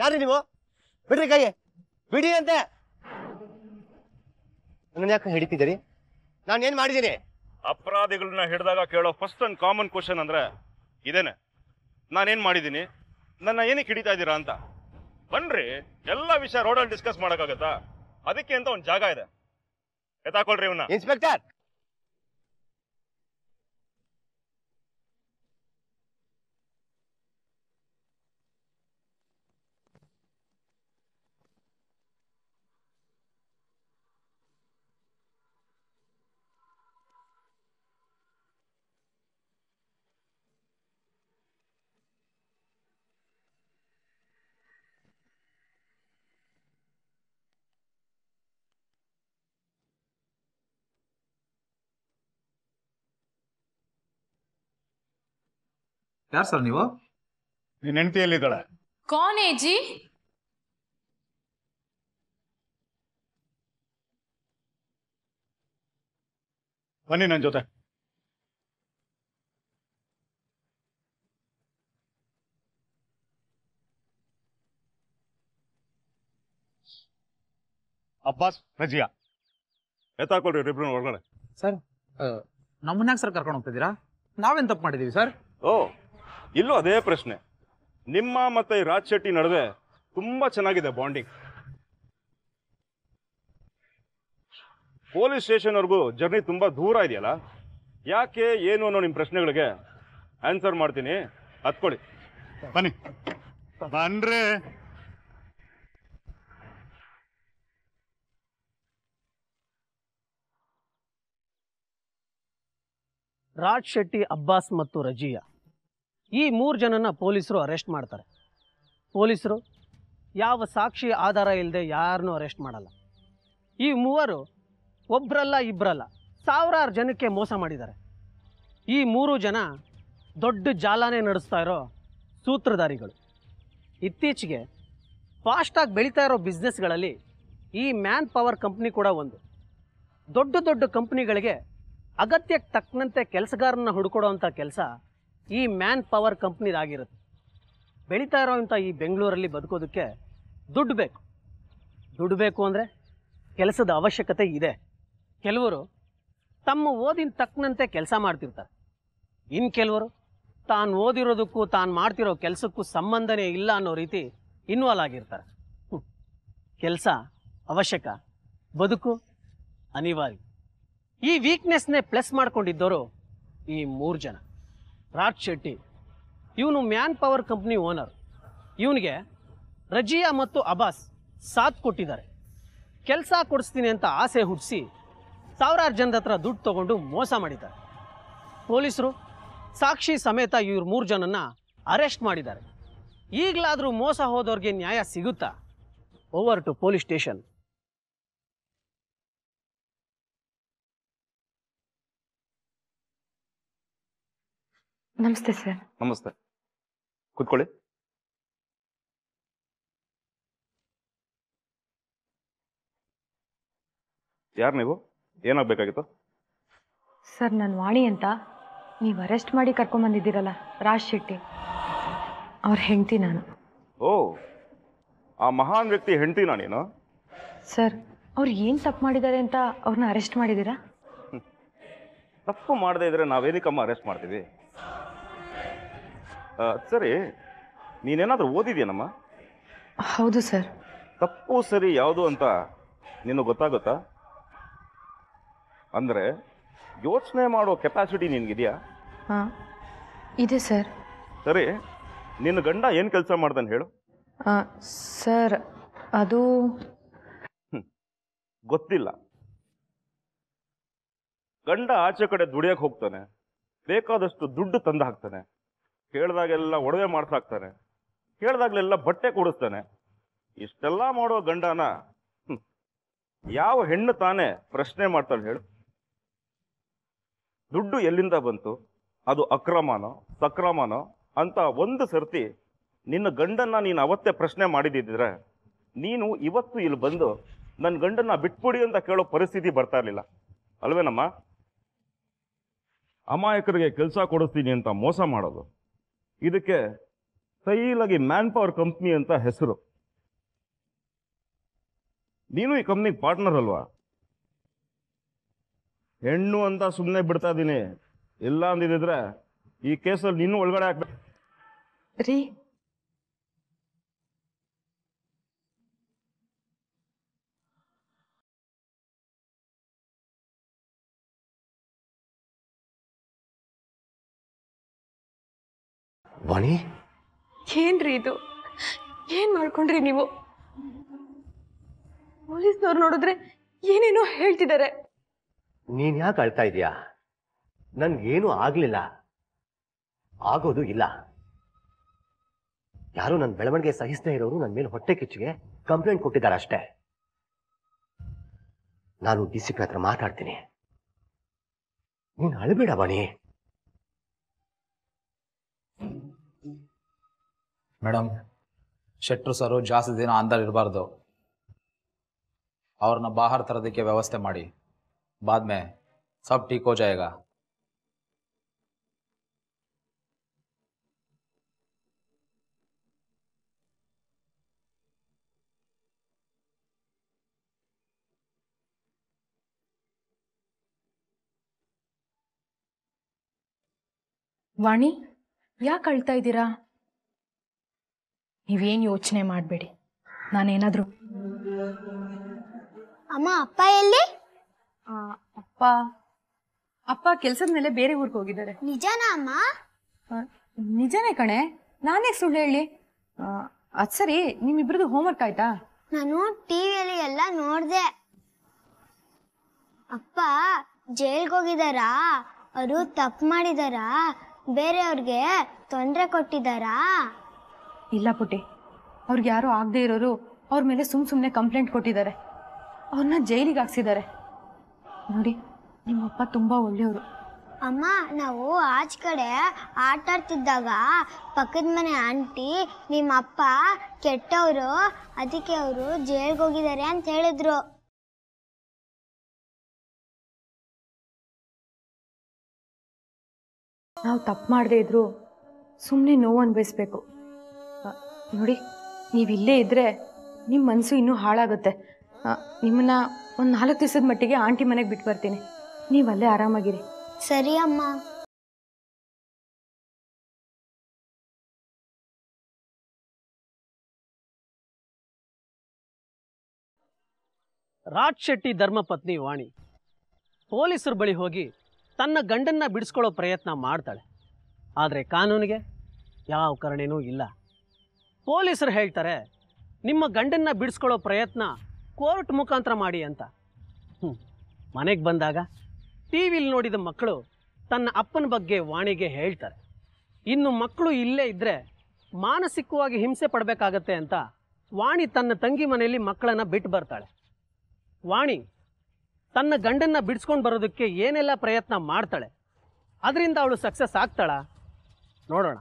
ಯಾರು ನೀವು ಬಿಡ್ರಿ ಕೈ ಬಿಡಿ ಅಂತ ನನ್ನ ಯಾಕೆ ಹಿಡಿತಿದ್ದೀರಿ ನಾನು ಏನು ಮಾಡಿದ್ದೀನಿ ಅಪರಾಧಿಗಳನ್ನ ಹಿಡಿದಾಗ ಕೇಳೋ ಫಸ್ಟ್ ಅಂಡ್ ಕಾಮನ್ ಕ್ವಶನ್ ಅಂದ್ರೆ ಇದೇನೆ ನಾನೇನ್ ಮಾಡಿದ್ದೀನಿ ನನ್ನ ಏನಕ್ಕೆ ಹಿಡಿತಾ ಇದ್ದೀರಾ ಅಂತ ಬನ್ರಿ ಎಲ್ಲ ವಿಷಯ ರೋಡಲ್ಲಿ ಡಿಸ್ಕಸ್ ಮಾಡೋಕ್ಕಾಗತ್ತಾ ಅದಕ್ಕೆ ಅಂತ ಒಂದು ಜಾಗ ಇದೆ ಎತ್ತಾಕೊಳ್ರಿ ಇವನ್ನ ಇನ್ಸ್ಪೆಕ್ಟರ್ ಯಾರು ಸರ್ ನೀವು ನಿನ್ನ ಕಾನೇಜಿ ಬನ್ನಿ ನನ್ನ ಜೊತೆ ಅಬ್ಬಾಸ್ ರಜಿಯಾ ಎತ್ತಾಕೊಳ್ರಿ ಒಳಗಡೆ ಸರ್ ನಮ್ಮನ್ಯಾಗ ಸರ್ ಕರ್ಕೊಂಡು ಹೋಗ್ತಿದ್ದೀರಾ ನಾವೇನ್ ತಪ್ಪು ಮಾಡಿದೀವಿ ಸರ್ ಓ ಇಲ್ಲೋ ಅದೇ ಪ್ರಶ್ನೆ ನಿಮ್ಮ ಮತ್ತೆ ಈ ರಾಜ್ ಶೆಟ್ಟಿ ನಡುವೆ ತುಂಬ ಚೆನ್ನಾಗಿದೆ ಬಾಂಡಿಂಗ್ ಪೊಲೀಸ್ ಸ್ಟೇಷನ್ವರೆಗೂ ಜರ್ನಿ ತುಂಬ ದೂರ ಇದೆಯಲ್ಲ ಯಾಕೆ ಏನು ಅನ್ನೋ ನಿಮ್ಮ ಪ್ರಶ್ನೆಗಳಿಗೆ ಆನ್ಸರ್ ಮಾಡ್ತೀನಿ ಹತ್ಕೊಳ್ಳಿ ಬನ್ನಿ ಬನ್ರಿ ರಾಜ್ ಶೆಟ್ಟಿ ಅಬ್ಬಾಸ್ ಮತ್ತು ರಜಿಯಾ ಈ ಮೂರು ಜನನ ಪೊಲೀಸರು ಅರೆಸ್ಟ್ ಮಾಡ್ತಾರೆ ಪೊಲೀಸರು ಯಾವ ಸಾಕ್ಷಿ ಆಧಾರ ಇಲ್ಲದೆ ಯಾರನ್ನೂ ಅರೆಸ್ಟ್ ಮಾಡಲ್ಲ ಈ ಮೂವರು ಒಬ್ಬರಲ್ಲ ಇಬ್ಬರಲ್ಲ ಸಾವಿರಾರು ಜನಕ್ಕೆ ಮೋಸ ಮಾಡಿದ್ದಾರೆ ಈ ಮೂರು ಜನ ದೊಡ್ಡ ಜಾಲನೇ ನಡೆಸ್ತಾ ಇರೋ ಸೂತ್ರಧಾರಿಗಳು ಇತ್ತೀಚೆಗೆ ಫಾಸ್ಟಾಗಿ ಬೆಳೀತಾ ಇರೋ ಬಿಸ್ನೆಸ್ಗಳಲ್ಲಿ ಈ ಮ್ಯಾನ್ ಪವರ್ ಕಂಪ್ನಿ ಕೂಡ ಒಂದು ದೊಡ್ಡ ದೊಡ್ಡ ಕಂಪ್ನಿಗಳಿಗೆ ಅಗತ್ಯಕ್ಕೆ ತಕ್ಕಂತೆ ಕೆಲಸಗಾರನ್ನ ಹುಡುಕೊಡೋ ಅಂಥ ಕೆಲಸ ಈ ಮ್ಯಾನ್ ಪವರ್ ಕಂಪ್ನಿದಾಗಿರುತ್ತೆ ಬೆಳೀತಾ ಇರೋವಂಥ ಈ ಬೆಂಗಳೂರಲ್ಲಿ ಬದುಕೋದಕ್ಕೆ ದುಡ್ಡು ಬೇಕು ದುಡ್ಡು ಬೇಕು ಅಂದರೆ ಕೆಲಸದ ಅವಶ್ಯಕತೆ ಇದೆ ಕೆಲವರು ತಮ್ಮ ಓದಿನ ತಕ್ಕನಂತೆ ಕೆಲಸ ಮಾಡ್ತಿರ್ತಾರೆ ಇನ್ನು ಕೆಲವರು ತಾನು ಓದಿರೋದಕ್ಕೂ ತಾನು ಮಾಡ್ತಿರೋ ಕೆಲಸಕ್ಕೂ ಸಂಬಂಧನೇ ಇಲ್ಲ ಅನ್ನೋ ರೀತಿ ಇನ್ವಾಲ್ವ್ ಆಗಿರ್ತಾರೆ ಕೆಲಸ ಅವಶ್ಯಕ ಬದುಕು ಅನಿವಾರ್ಯ ಈ ವೀಕ್ನೆಸ್ನೇ ಪ್ಲಸ್ ಮಾಡ್ಕೊಂಡಿದ್ದವರು ಈ ಮೂರು ಜನ ರಾಜ್ ಶೆಟ್ಟಿ ಇವನು ಮ್ಯಾನ್ ಪವರ್ ಕಂಪ್ನಿ ಓನರ್ ಇವನಿಗೆ ರಜಿಯಾ ಮತ್ತು ಅಬಾಸ್ ಸಾಥ್ ಕೊಟ್ಟಿದ್ದಾರೆ ಕೆಲಸ ಕೊಡಿಸ್ತೀನಿ ಅಂತ ಆಸೆ ಹುಟ್ಟಿಸಿ ಸಾವಿರಾರು ಜನದ ಹತ್ರ ದುಡ್ಡು ತಗೊಂಡು ಮೋಸ ಮಾಡಿದ್ದಾರೆ ಪೊಲೀಸರು ಸಾಕ್ಷಿ ಸಮೇತ ಇವ್ರ ಮೂರು ಜನನ ಅರೆಸ್ಟ್ ಮಾಡಿದ್ದಾರೆ ಈಗಲಾದರೂ ಮೋಸ ಹೋದವ್ರಿಗೆ ನ್ಯಾಯ ಸಿಗುತ್ತಾ ಓವರ್ ಟು ಪೊಲೀಸ್ ಸ್ಟೇಷನ್ ನಮಸ್ತೆ ಸರ್ ನಮಸ್ತೆ ಕೂತ್ಕೊಳ್ಳಿ ಯಾರು ನೀವು ಏನಾಗಬೇಕಾಗಿತ್ತು ಸರ್ ನಾನು ವಾಣಿ ಅಂತ ನೀವು ಅರೆಸ್ಟ್ ಮಾಡಿ ಕರ್ಕೊಂಬಂದಿದ್ದೀರಲ್ಲ ರಾಜ್ ಶೆಟ್ಟಿ ಅವ್ರ ಹೆಂಡತಿ ನಾನು ಓ ಆ ಮಹಾನ್ ವ್ಯಕ್ತಿ ಹೆಂಡತಿ ನಾನೇನು ಸರ್ ಅವ್ರು ಏನು ತಪ್ಪು ಮಾಡಿದ್ದಾರೆ ಅಂತ ಅವ್ರನ್ನ ಅರೆಸ್ಟ್ ಮಾಡಿದ್ದೀರಾ ತಪ್ಪು ಮಾಡದೇ ಇದ್ರೆ ನಾವೇನಿಕಮ್ಮ ಅರೆಸ್ಟ್ ಮಾಡ್ತೀವಿ ಸರಿ ನೀನೇನಾದರೂ ಓದಿದ್ಯಾನಮ್ಮ ಹೌದು ಸರ್ ತಪ್ಪು ಸರಿ ಯಾವುದು ಅಂತ ನಿನಗೆ ಗೊತ್ತಾಗುತ್ತಾ ಅಂದರೆ ಯೋಚನೆ ಮಾಡೋ ಕೆಪಾಸಿಟಿ ನಿನಗಿದೆಯಾ ಹಾಂ ಇದೆ ಸರ್ ಸರಿ ನಿನ್ನ ಗಂಡ ಏನು ಕೆಲಸ ಮಾಡ್ತಾನೆ ಹೇಳು ಸರ್ ಅದು ಗೊತ್ತಿಲ್ಲ ಗಂಡ ಆಚೆ ಕಡೆ ದುಡಿಯಕ್ಕೆ ಹೋಗ್ತಾನೆ ಬೇಕಾದಷ್ಟು ದುಡ್ಡು ತಂದು ಹಾಕ್ತಾನೆ ಕೇಳಿದಾಗೆಲ್ಲ ಒಡವೆ ಮಾಡ್ಸಾಕ್ತಾನೆ ಕೇಳಿದಾಗಲೆಲ್ಲ ಬಟ್ಟೆ ಕೊಡಿಸ್ತಾನೆ ಇಷ್ಟೆಲ್ಲ ಮಾಡೋ ಗಂಡನ ಯಾವ ಹೆಣ್ಣು ತಾನೇ ಪ್ರಶ್ನೆ ಮಾಡ್ತಾನೆ ಹೇಳು ದುಡ್ಡು ಎಲ್ಲಿಂದ ಬಂತು ಅದು ಅಕ್ರಮನೋ ಸಕ್ರಮನೋ ಅಂತ ಒಂದು ಸರ್ತಿ ನಿನ್ನ ಗಂಡನ್ನ ನೀನು ಅವತ್ತೇ ಪ್ರಶ್ನೆ ಮಾಡಿದ್ದಿದ್ರೆ ನೀನು ಇವತ್ತು ಇಲ್ಲಿ ಬಂದು ನನ್ನ ಗಂಡನ್ನ ಬಿಟ್ಬಿಡಿ ಅಂತ ಕೇಳೋ ಪರಿಸ್ಥಿತಿ ಬರ್ತಾ ಇರಲಿಲ್ಲ ಅಲ್ವೇನಮ್ಮ ಅಮಾಯಕರಿಗೆ ಕೆಲಸ ಕೊಡಿಸ್ತೀನಿ ಅಂತ ಮೋಸ ಮಾಡೋದು ಇದಕ್ಕೆ ಸೈಲಾಗಿ ಮ್ಯಾನ್ ಪವರ್ ಕಂಪ್ನಿ ಅಂತ ಹೆಸರು ನೀನು ಈ ಕಂಪ್ನಿಗೆ ಪಾರ್ಟ್ನರ್ ಅಲ್ವಾ ಹೆಣ್ಣು ಅಂತ ಸುಮ್ಮನೆ ಬಿಡ್ತಾ ಇದ್ದೀನಿ ಎಲ್ಲ ಅಂದಿದ್ರೆ ಈ ಕೇಸಲ್ಲಿ ನೀನು ಒಳಗಡೆ ಹಾಕ್ಬೇಕು ವಾಣಿ ಏನ್ರಿ ಇದು ಏನ್ ಮಾಡ್ಕೊಂಡ್ರಿ ನೀವು ಪೊಲೀಸ್ನವ್ರು ನೋಡಿದ್ರೆ ಏನೇನೋ ಹೇಳ್ತಿದ್ದಾರೆ ನೀನ್ ಯಾಕೆ ಅಳ್ತಾ ಇದೀಯಾ ಏನು ಆಗ್ಲಿಲ್ಲ ಆಗೋದು ಇಲ್ಲ ಯಾರು ನನ್ನ ಬೆಳವಣಿಗೆ ಸಹಿಸ್ತಾ ಇರೋರು ನನ್ನ ಮೇಲೆ ಹೊಟ್ಟೆ ಕಿಚ್ಚಿಗೆ ಕಂಪ್ಲೇಂಟ್ ಕೊಟ್ಟಿದ್ದಾರೆ ಅಷ್ಟೇ ನಾನು ಡಿ ಸಿ ಪಿ ಹತ್ರ ಮಾತಾಡ್ತೀನಿ ನೀನು ಅಳಬೇಡ ಬಣಿ ಮೇಡಮ್ ಶೆಟ್ರು ಸರು ಜಾಸ್ತಿ ದಿನ ಅಂದಲ್ಲಿ ಇರಬಾರ್ದು ಅವ್ರನ್ನ ಬಾಹರ್ ತರೋದಕ್ಕೆ ವ್ಯವಸ್ಥೆ ಮಾಡಿ ಬಾದ್ಮೆ ಸಬ್ ಟೀಕ್ ಹೋ ವಾಣಿ ಯಾಕೆ ಅಳ್ತಾ ಇದ್ದೀರಾ ನೀವೇನು ಯೋಚನೆ ಮಾಡಬೇಡಿ ನಾನೇನಾದರೂ ಅಮ್ಮ ಅಪ್ಪ ಎಲ್ಲಿ ಅಪ್ಪ ಅಪ್ಪ ಕೆಲಸದ ಮೇಲೆ ಬೇರೆ ಊರಿಗೆ ಹೋಗಿದ್ದಾರೆ ನಿಜನಾ ಅಮ್ಮ ನಿಜನೇ ಕಣೆ ನಾನೇ ಸುಳ್ಳು ಹೇಳಿ ಆ, ಅದ್ ಸರಿ ನಿಮ್ಮಿಬ್ರದ್ದು ವರ್ಕ್ ಆಯ್ತಾ ನಾನು ಟಿವಿಯಲ್ಲಿ ಎಲ್ಲ ನೋಡ್ದೆ ಅಪ್ಪ ಜೈಲ್ಗೆ ಹೋಗಿದಾರಾ ಅವರು ತಪ್ಪು ಮಾಡಿದಾರಾ ಬೇರೆಯವ್ರಿಗೆ ತೊಂದರೆ ಕೊಟ್ಟಿದಾರಾ ಇಲ್ಲ ಪುಟ್ಟಿ ಅವ್ರಿಗೆ ಯಾರು ಆಗದೆ ಇರೋರು ಅವ್ರ ಮೇಲೆ ಸುಮ್ ಸುಮ್ಮನೆ ಕಂಪ್ಲೇಂಟ್ ಕೊಟ್ಟಿದ್ದಾರೆ ಅವ್ರನ್ನ ಜೈಲಿಗೆ ಹಾಕ್ಸಿದ್ದಾರೆ ನೋಡಿ ನಿಮ್ಮಪ್ಪ ತುಂಬ ಒಳ್ಳೆಯವರು ಅಮ್ಮ ನಾವು ಆಚ ಕಡೆ ಆಟ ಆಡ್ತಿದ್ದಾಗ ಪಕ್ಕದ ಮನೆ ಆಂಟಿ ನಿಮ್ಮ ಅಪ್ಪ ಕೆಟ್ಟವರು ಅದಕ್ಕೆ ಅವರು ಜೈಲ್ಗೆ ಹೋಗಿದ್ದಾರೆ ಅಂತ ಹೇಳಿದ್ರು ನಾವು ತಪ್ಪು ಮಾಡದೇ ಇದ್ರು ಸುಮ್ಮನೆ ನೋವು ಅನ್ಭವಿಸ್ಬೇಕು ನೋಡಿ ನೀವು ಇಲ್ಲೇ ಇದ್ದರೆ ನಿಮ್ಮ ಮನಸ್ಸು ಇನ್ನೂ ಹಾಳಾಗುತ್ತೆ ನಿಮ್ಮನ್ನ ಒಂದು ನಾಲ್ಕು ದಿವಸದ ಮಟ್ಟಿಗೆ ಆಂಟಿ ಮನೆಗೆ ಬಿಟ್ಟು ಬರ್ತೀನಿ ನೀವು ಅಲ್ಲೇ ಆರಾಮಾಗಿರಿ ಸರಿ ಅಮ್ಮ ರಾಜ್ ಶೆಟ್ಟಿ ಧರ್ಮಪತ್ನಿ ವಾಣಿ ಪೊಲೀಸರ ಬಳಿ ಹೋಗಿ ತನ್ನ ಗಂಡನ್ನ ಬಿಡಿಸ್ಕೊಳ್ಳೋ ಪ್ರಯತ್ನ ಮಾಡ್ತಾಳೆ ಆದರೆ ಕಾನೂನಿಗೆ ಯಾವ ಕಾರಣನೂ ಇಲ್ಲ ಪೊಲೀಸರು ಹೇಳ್ತಾರೆ ನಿಮ್ಮ ಗಂಡನ್ನ ಬಿಡಿಸ್ಕೊಳ್ಳೋ ಪ್ರಯತ್ನ ಕೋರ್ಟ್ ಮುಖಾಂತರ ಮಾಡಿ ಅಂತ ಹ್ಞೂ ಮನೆಗೆ ಬಂದಾಗ ಟಿ ವಿಲಿ ನೋಡಿದ ಮಕ್ಕಳು ತನ್ನ ಅಪ್ಪನ ಬಗ್ಗೆ ವಾಣಿಗೆ ಹೇಳ್ತಾರೆ ಇನ್ನು ಮಕ್ಕಳು ಇಲ್ಲೇ ಇದ್ದರೆ ಮಾನಸಿಕವಾಗಿ ಹಿಂಸೆ ಪಡಬೇಕಾಗತ್ತೆ ಅಂತ ವಾಣಿ ತನ್ನ ತಂಗಿ ಮನೆಯಲ್ಲಿ ಮಕ್ಕಳನ್ನು ಬಿಟ್ಟು ಬರ್ತಾಳೆ ವಾಣಿ ತನ್ನ ಗಂಡನ್ನು ಬಿಡಿಸ್ಕೊಂಡು ಬರೋದಕ್ಕೆ ಏನೆಲ್ಲ ಪ್ರಯತ್ನ ಮಾಡ್ತಾಳೆ ಅದರಿಂದ ಅವಳು ಸಕ್ಸಸ್ ಆಗ್ತಾಳ ನೋಡೋಣ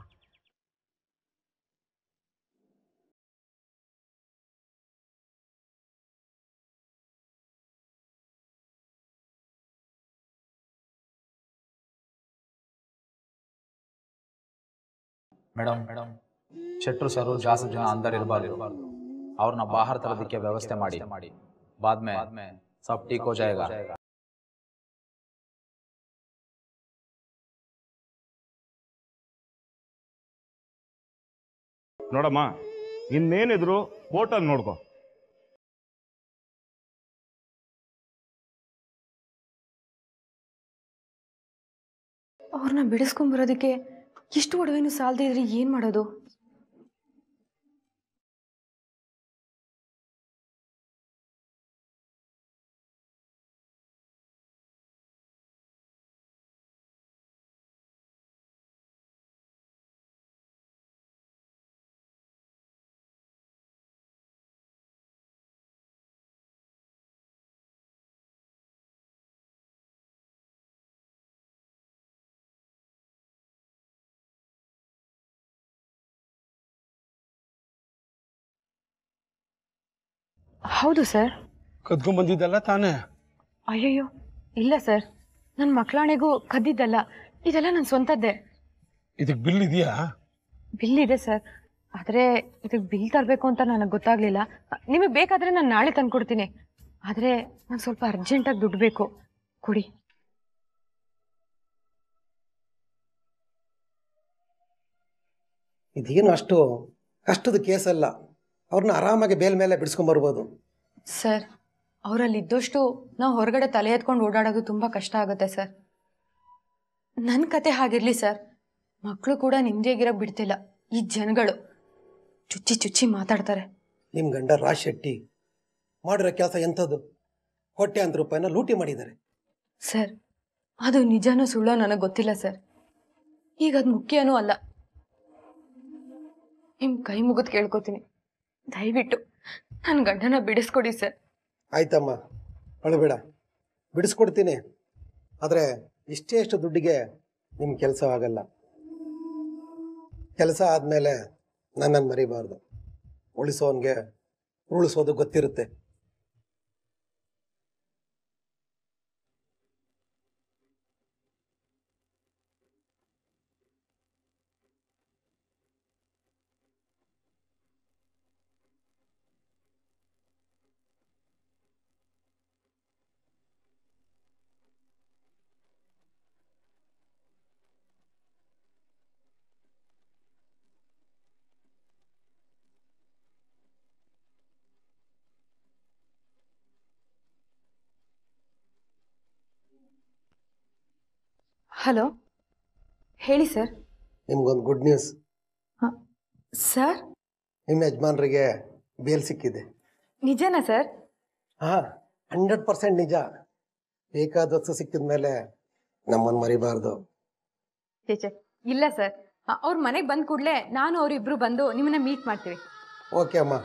ಮೇಡಮ್ ಮೇಡಮ್ ಶೆಟ್ರು ಸರ್ ಜಾಸ್ತಿ ಜನ ಅಂದರ್ ಇರಬಾರ್ದು ಅವ್ರನ್ನ ಬಾಹರ್ ತರೋದಕ್ಕೆ ವ್ಯವಸ್ಥೆ ಮಾಡಿ ಮಾಡಿ ಬಾದ್ಮೆ ಸಬ್ ಟೀಕ್ ಹೋ ನೋಡಮ್ಮ ಇನ್ನೇನಿದ್ರು ಹೋಟಲ್ ನೋಡ್ಕೋ ಅವ್ರನ್ನ ಬಿಡಿಸ್ಕೊಂಡ್ಬರೋದಕ್ಕೆ ಇಷ್ಟು ಒಡವೆನೂ ಸಾಲದೇ ಇದ್ರೆ ಏನು ಮಾಡೋದು ಹೌದು ಸರ್ ಬಂದಿದ್ದಲ್ಲ ತಾನೇ ಅಯ್ಯಯ್ಯೋ ಇಲ್ಲ ಸರ್ ನನ್ನ ಮಕ್ಕಳಾಣೆಗೂ ಕದ್ದಿದ್ದಲ್ಲ ಇದೆಲ್ಲ ನನ್ನ ಸ್ವಂತದ್ದೇ ಇದಕ್ಕೆ ಬಿಲ್ ಇದೆಯಾ ಬಿಲ್ ಇದೆ ಸರ್ ಆದ್ರೆ ಇದಕ್ಕೆ ಬಿಲ್ ತರಬೇಕು ಅಂತ ನನಗೆ ಗೊತ್ತಾಗ್ಲಿಲ್ಲ ನಿಮಗೆ ಬೇಕಾದ್ರೆ ನಾನು ನಾಳೆ ತಂದು ಕೊಡ್ತೀನಿ ಆದರೆ ನಾನು ಸ್ವಲ್ಪ ಅರ್ಜೆಂಟಾಗಿ ದುಡ್ಡು ಬೇಕು ಕೊಡಿ ಇದೇನು ಅಷ್ಟು ಕಷ್ಟದ ಕೇಸಲ್ಲ ಅವ್ರನ್ನ ಆರಾಮಾಗಿ ಬೇಲ್ ಮೇಲೆ ಬರ್ಬೋದು ಸರ್ ಅವರಲ್ಲಿ ಇದ್ದಷ್ಟು ನಾವು ಹೊರಗಡೆ ತಲೆ ಎತ್ಕೊಂಡು ಓಡಾಡೋದು ತುಂಬ ಕಷ್ಟ ಆಗುತ್ತೆ ಸರ್ ನನ್ನ ಕತೆ ಹಾಗಿರಲಿ ಸರ್ ಮಕ್ಕಳು ಕೂಡ ನಿಮ್ಮದೇಗಿರೋ ಬಿಡ್ತಿಲ್ಲ ಈ ಜನಗಳು ಚುಚ್ಚಿ ಚುಚ್ಚಿ ಮಾತಾಡ್ತಾರೆ ನಿಮ್ಮ ಗಂಡ ರಾಜ್ ಶೆಟ್ಟಿ ಮಾಡಿರೋ ಕೆಲಸ ಎಂಥದ್ದು ಹೊಟ್ಟೆ ಅಂತ ರೂಪಾಯಿನ ಲೂಟಿ ಮಾಡಿದ್ದಾರೆ ಸರ್ ಅದು ನಿಜನೂ ಸುಳ್ಳೋ ನನಗೆ ಗೊತ್ತಿಲ್ಲ ಸರ್ ಈಗ ಅದು ಮುಖ್ಯನೂ ಅಲ್ಲ ನಿಮ್ಮ ಕೈ ಮುಗಿದು ಕೇಳ್ಕೊತೀನಿ ದಯವಿಟ್ಟು ನನ್ನ ಗಂಡನ ಬಿಡಿಸ್ಕೊಡಿ ಸರ್ ಆಯ್ತಮ್ಮ ಅಳಬೇಡ ಬಿಡಿಸ್ಕೊಡ್ತೀನಿ ಆದರೆ ಇಷ್ಟೇ ದುಡ್ಡಿಗೆ ನಿಮ್ಮ ಕೆಲಸ ಆಗಲ್ಲ ಕೆಲಸ ಆದಮೇಲೆ ನನ್ನನ್ನು ಮರಿಬಾರ್ದು ಉಳಿಸೋನ್ಗೆ ಉರುಳಿಸೋದು ಗೊತ್ತಿರುತ್ತೆ ಹಲೋ ಹೇಳಿ ಸರ್ ನಿಮ್ಗೊಂದು ಗುಡ್ ನ್ಯೂಸ್ ಸರ್ ನಿಮ್ಮ ಯಜಮಾನರಿಗೆ ಬೇಲ್ ಸಿಕ್ಕಿದೆ ನಿಜನಾ ಸರ್ ಹಾ ಹಂಡ್ರೆಡ್ ಪರ್ಸೆಂಟ್ ನಿಜ ಬೇಕಾದಷ್ಟು ಸಿಕ್ಕಿದ ಮೇಲೆ ನಮ್ಮನ್ನು ಮರಿಬಾರ್ದು ಇಲ್ಲ ಸರ್ ಅವ್ರ ಮನೆಗೆ ಬಂದ ಕೂಡಲೇ ನಾನು ಅವರಿಬ್ರು ಬಂದು ನಿಮ್ಮನ್ನ ಮೀಟ್ ಮಾಡ್ತೀವಿ ಓಕೆ ಅಮ್ಮ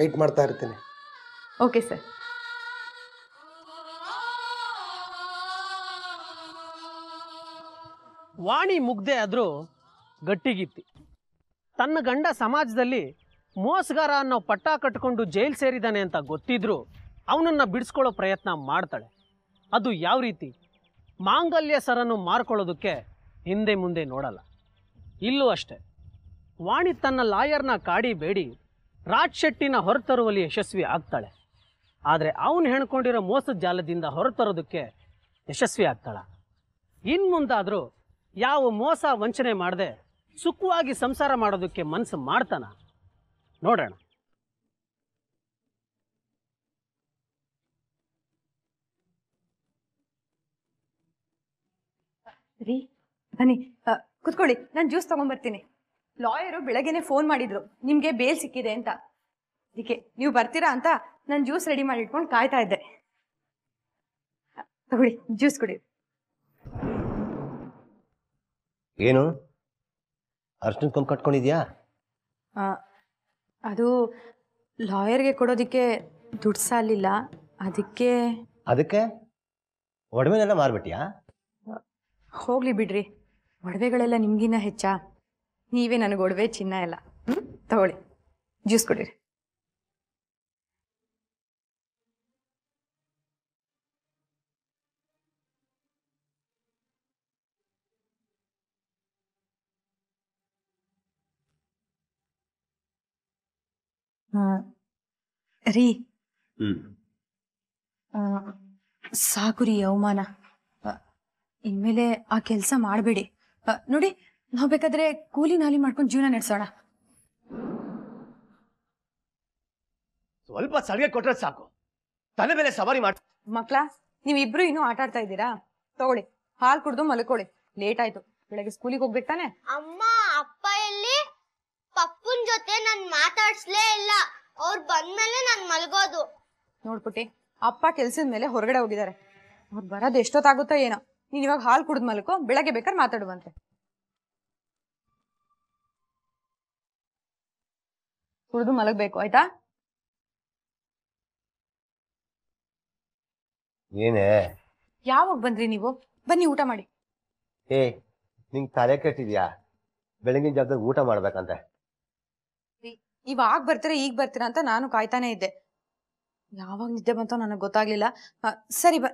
ಮೀಟ್ ಮಾಡ್ತಾ ಇರ್ತೀನಿ ಓಕೆ ಸರ್ ವಾಣಿ ಮುಗ್ದೆ ಆದರೂ ಗಟ್ಟಿಗಿತ್ತಿ ತನ್ನ ಗಂಡ ಸಮಾಜದಲ್ಲಿ ಮೋಸಗಾರ ಅನ್ನೋ ಪಟ್ಟ ಕಟ್ಕೊಂಡು ಜೈಲು ಸೇರಿದ್ದಾನೆ ಅಂತ ಗೊತ್ತಿದ್ರು ಅವನನ್ನು ಬಿಡಿಸ್ಕೊಳ್ಳೋ ಪ್ರಯತ್ನ ಮಾಡ್ತಾಳೆ ಅದು ಯಾವ ರೀತಿ ಮಾಂಗಲ್ಯ ಸರನ್ನು ಮಾರ್ಕೊಳ್ಳೋದಕ್ಕೆ ಹಿಂದೆ ಮುಂದೆ ನೋಡಲ್ಲ ಇಲ್ಲೂ ಅಷ್ಟೆ ವಾಣಿ ತನ್ನ ಲಾಯರ್ನ ಕಾಡಿ ಬೇಡಿ ರಾಜ್ ಶೆಟ್ಟಿನ ಹೊರತರುವಲ್ಲಿ ಯಶಸ್ವಿ ಆಗ್ತಾಳೆ ಆದರೆ ಅವನು ಹೆಣ್ಕೊಂಡಿರೋ ಮೋಸದ ಜಾಲದಿಂದ ಹೊರತರೋದಕ್ಕೆ ಯಶಸ್ವಿ ಆಗ್ತಾಳೆ ಇನ್ನು ಮುಂದಾದರೂ ಯಾವ ಮೋಸ ವಂಚನೆ ಮಾಡದೆ ಸುಖವಾಗಿ ಸಂಸಾರ ಮಾಡೋದಕ್ಕೆ ಮನಸ್ಸು ಮಾಡ್ತಾನ ನೋಡೋಣ ಬನ್ನಿ ಕುತ್ಕೊಳ್ಳಿ ನಾನು ಜ್ಯೂಸ್ ತಗೊಂಡ್ಬರ್ತೀನಿ ಲಾಯರು ಬೆಳಗ್ಗೆನೆ ಫೋನ್ ಮಾಡಿದ್ರು ನಿಮ್ಗೆ ಬೇಲ್ ಸಿಕ್ಕಿದೆ ಅಂತ ಅದಕ್ಕೆ ನೀವು ಬರ್ತೀರಾ ಅಂತ ನಾನು ಜ್ಯೂಸ್ ರೆಡಿ ಮಾಡಿ ಇಟ್ಕೊಂಡು ಕಾಯ್ತಾ ಇದ್ದೆ ತಗೊಳ್ಳಿ ಜ್ಯೂಸ್ ಕುಡಿ ಏನು ಅರ್ಶನ ಕೊಂಬು ಕಟ್ಕೊಂಡಿದ್ಯಾ ಅದು ಲಾಯರ್ಗೆ ಕೊಡೋದಿಕ್ಕೆ ದುಡ್ಡು ಸಾಲಿಲ್ಲ ಅದಕ್ಕೆ ಅದಕ್ಕೆ ಒಡವೆನೆಲ್ಲ ಮಾರ್ಬಿಟ್ಟಿಯಾ ಹೋಗ್ಲಿ ಬಿಡ್ರಿ ಒಡವೆಗಳೆಲ್ಲ ನಿಮ್ಗಿನ್ನ ಹೆಚ್ಚಾ ನೀವೇ ನನಗೆ ಒಡವೆ ಚಿನ್ನ ಎಲ್ಲ ತಗೊಳ್ಳಿ ಜ್ಯೂಸ್ ಕೊಡಿರಿ ರೀ ಸಾಕು ರೀ ಅವಮಾನ ಇನ್ಮೇಲೆ ಆ ಕೆಲಸ ಮಾಡಬೇಡಿ ನೋಡಿ ನಾವು ಬೇಕಾದ್ರೆ ಕೂಲಿ ನಾಲಿ ಮಾಡ್ಕೊಂಡು ಜೀವನ ನಡೆಸೋಣ ಸ್ವಲ್ಪ ಸಲಿಗೆ ಕೊಟ್ರೆ ಸಾಕು ತಲೆ ಮೇಲೆ ಸವಾರಿ ಮಾಡ್ ಮಕ್ಳ ನೀವಿಬ್ರು ಇನ್ನೂ ಆಟ ಆಡ್ತಾ ಇದ್ದೀರಾ ತಗೊಳ್ಳಿ ಹಾಲು ಕುಡ್ದು ಮಲ್ಕೊಳ್ಳಿ ಲೇಟ್ ಆಯ್ತು ಬೆಳಗ್ಗೆ ಸ್ಕೂಲಿಗೆ ಹೋಗ್ಬೇಕು ಅಮ್ಮ ಪಪ್ಪನ್ ಜೊತೆ ನನ್ ಮಾತಾಡ್ಸ್ಲೇ ಇಲ್ಲ ಅವ್ರು ಬಂದ್ಮೇಲೆ ನಾನ್ ಮಲಗೋದು ನೋಡ್ಬಿಟ್ಟಿ ಅಪ್ಪ ಕೆಲ್ಸದ ಮೇಲೆ ಹೊರಗಡೆ ಹೋಗಿದ್ದಾರೆ ಅವ್ರು ಬರೋದು ಎಷ್ಟೊತ್ತಾಗುತ್ತೋ ಏನೋ ನೀನ್ ಇವಾಗ ಹಾಲು ಕುಡಿದ್ ಮಲ್ಕೋ ಬೆಳಗ್ಗೆ ಬೇಕಾದ್ರೆ ಮಾತಾಡುವಂತೆ ಕುಡಿದು ಮಲಗ್ಬೇಕು ಆಯ್ತಾ ಏನೇ ಯಾವಾಗ ಬಂದ್ರಿ ನೀವು ಬನ್ನಿ ಊಟ ಮಾಡಿ ಏ ನಿಂಗ್ ತಲೆ ಕೆಟ್ಟಿದ್ಯಾ ಬೆಳಗಿನ ಜಾಗದಾಗ ಊಟ ಮಾಡ್ಬೇಕಂತೆ ಇವಾಗ ಬರ್ತೀರಾ ಈಗ ಬರ್ತೀರಾ ಅಂತ ನಾನು ಕಾಯ್ತಾನೆ ಇದ್ದೆ ಯಾವಾಗ ನಿದ್ದೆ ಬಂತೋ ನನಗೆ ಗೊತ್ತಾಗ್ಲಿಲ್ಲ ಸರಿ ಬ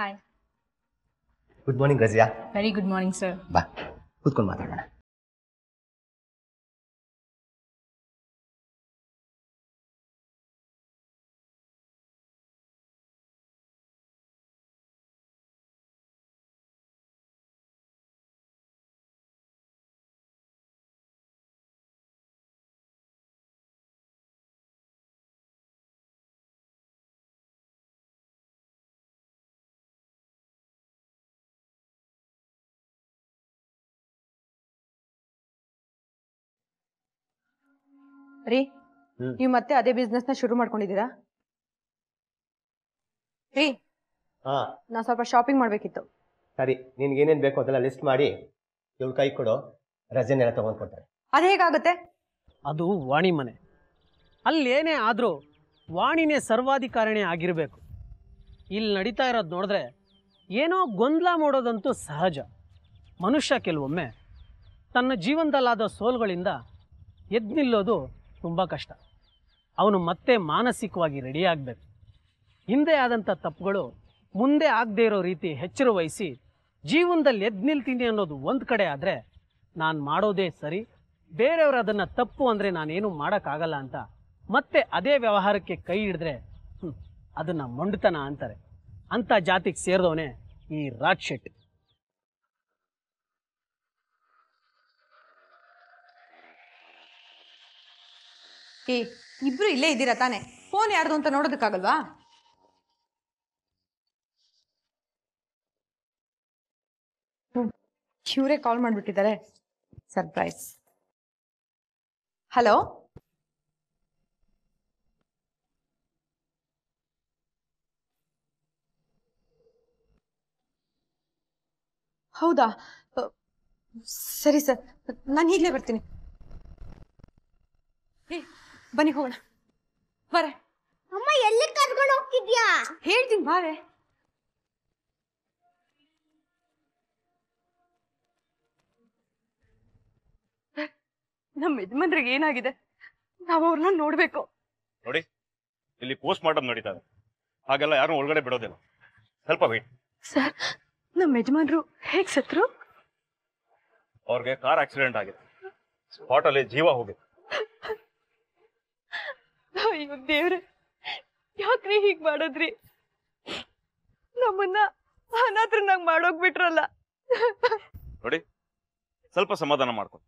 hi good morning Raziya very good morning sir ಬಾ ಕೂತ್ಕೊಂಡು ಮಾತಾಡೋಣ ರೀ ನೀವು ಮತ್ತೆ ಅದೇ ಬಿಸ್ನೆಸ್ ನ ಶುರು ಮಾಡ್ಕೊಂಡಿದ್ದೀರಾ ರೀ ನಾ ಸ್ವಲ್ಪ ಶಾಪಿಂಗ್ ಮಾಡ್ಬೇಕಿತ್ತು ಸರಿ ನಿನ್ಗೆ ಏನೇನ್ ಬೇಕು ಅದೆಲ್ಲ ಲಿಸ್ಟ್ ಮಾಡಿ ಇವ್ಳ ಕೈ ಕೊಡು ರಜೆನೆಲ್ಲ ತಗೊಂಡ್ ಕೊಡ್ತಾರೆ ಅದು ಹೇಗಾಗುತ್ತೆ ಅದು ವಾಣಿ ಮನೆ ಅಲ್ಲೇನೇ ಆದ್ರೂ ವಾಣಿನೇ ಸರ್ವಾಧಿಕಾರಣೆ ಆಗಿರಬೇಕು ಇಲ್ಲಿ ನಡೀತಾ ಇರೋದು ನೋಡಿದ್ರೆ ಏನೋ ಗೊಂದಲ ಮಾಡೋದಂತೂ ಸಹಜ ಮನುಷ್ಯ ಕೆಲವೊಮ್ಮೆ ತನ್ನ ಜೀವನದಲ್ಲಾದ ಸೋಲುಗಳಿಂದ ಎದ್ದು ನಿಲ್ಲೋದು ತುಂಬ ಕಷ್ಟ ಅವನು ಮತ್ತೆ ಮಾನಸಿಕವಾಗಿ ರೆಡಿ ಆಗಬೇಕು ಹಿಂದೆ ಆದಂಥ ತಪ್ಪುಗಳು ಮುಂದೆ ಆಗದೇ ಇರೋ ರೀತಿ ಹೆಚ್ಚರು ವಹಿಸಿ ಜೀವನದಲ್ಲಿ ಎದ್ದು ನಿಲ್ತೀನಿ ಅನ್ನೋದು ಒಂದು ಕಡೆ ಆದರೆ ನಾನು ಮಾಡೋದೇ ಸರಿ ಬೇರೆಯವರು ಅದನ್ನು ತಪ್ಪು ಅಂದರೆ ನಾನೇನು ಮಾಡೋಕ್ಕಾಗಲ್ಲ ಅಂತ ಮತ್ತೆ ಅದೇ ವ್ಯವಹಾರಕ್ಕೆ ಕೈ ಹಿಡಿದ್ರೆ ಅದನ್ನು ಮೊಂಡತನ ಅಂತಾರೆ ಅಂಥ ಜಾತಿಗೆ ಸೇರಿದವನೇ ಈ ರಾಜ್ ಶೆಟ್ಟಿ ಏ ಇಬ್ರು ಇಲ್ಲೇ ಇದ್ದೀರಾ ತಾನೆ ಫೋನ್ ಯಾರ್ದು ಅಂತ ನೋಡೋದಕ್ಕಾಗಲ್ವಾ ಇವರೇ ಕಾಲ್ ಮಾಡ್ಬಿಟ್ಟಿದ್ದಾರೆ ಸರ್ಪ್ರೈಸ್ ಹಲೋ ಹೌದಾ ಸರಿ ಸರ್ ನಾನು ಈಗಲೇ ಬರ್ತೀನಿ ಬನ್ನಿ ಹೋಗೋಣ ಬಾರೆ ಅಮ್ಮ ಎಲ್ಲಿ ಕರ್ಕೊಂಡು ಹೋಗ್ತಿದ್ಯಾ ಹೇಳ್ತೀನಿ ಬಾರೆ ನಮ್ಮ ಯಜಮಾನ್ರಿಗೆ ಏನಾಗಿದೆ ನಾವು ಅವ್ರನ್ನ ನೋಡ್ಬೇಕು ನೋಡಿ ಇಲ್ಲಿ ಪೋಸ್ಟ್ ಮಾರ್ಟಮ್ ನಡೀತಾರೆ ಇದೆ ಹಾಗೆಲ್ಲ ಯಾರು ಒಳಗಡೆ ಬಿಡೋದಿಲ್ಲ ಸ್ವಲ್ಪ ವೇಟ್ ಸರ್ ನಮ್ಮ ಯಜಮಾನ್ರು ಹೇಗ್ ಸತ್ರು ಅವ್ರಿಗೆ ಕಾರ್ ಆಕ್ಸಿಡೆಂಟ್ ಆಗಿದೆ ಸ್ಪಾಟ್ ಅಲ್ಲಿ ಜೀವ ಹೋಗಿದೆ ಅಯ್ಯೋ ದೇವ್ರೆ ಯಾಕ್ರಿ ಹೀಗ್ ಮಾಡೋದ್ರಿ ನಮ್ಮನ್ನ ಮಾಡೋಕ್ ಮಾಡೋಗ್ಬಿಟ್ರಲ್ಲ ನೋಡಿ ಸ್ವಲ್ಪ ಸಮಾಧಾನ ಮಾಡ್ಕೊ